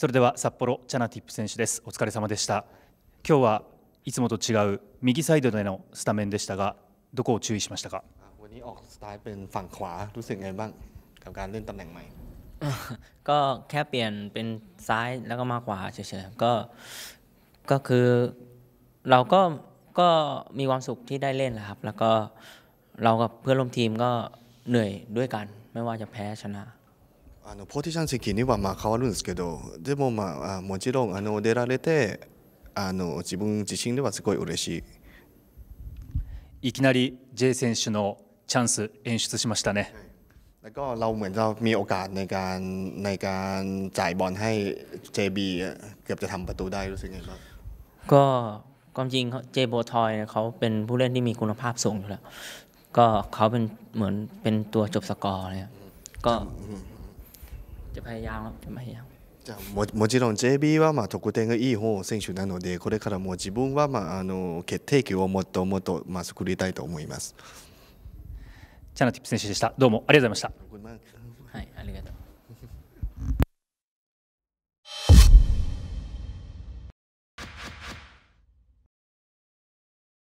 それでは札幌チャナティップ選手ですお疲れ様でした今日はいつもと違う右サイドでのスタメンでしたがどこを注意しましたかวันนี้ออกสไตล์เป็นฝั่งขวารู้สึกไงบ้างกับการเล่นตำแหน่งใหม่ก็แค่เปลี่ยนเป็นซ้ายแล้วก็มาขวาเฉยๆก็ก็คือเราก็ก็มีความสุขที่ได้เล่นแหละครับแล้วก็เรากับเพื่อนร่วมทีมก็เหนื่อยด้วยกันไม่ว่าจะแพ้ชนะあのポジション席にはまあ変わるんですけどでもまあもちろんあの出られてあの自分自身ではすごい嬉しいいきなり J 選手のチャンス演出しましたね、ก็ความจริงเจโบทอยเขาเป็นผู้เล่นที่มีคุณภาพสูงอยู่แล้วก็เขาเป็นเหมือนเป็นตัวจบสกอร์เนี่ยก็จะพยายามครじゃあももちろん JB はまあ得点がいい方選手なのでこれからも自分はまああの決定機をもっともっとまあ作りたいと思います。チャナティップ選手でした。どうもありがとうございました。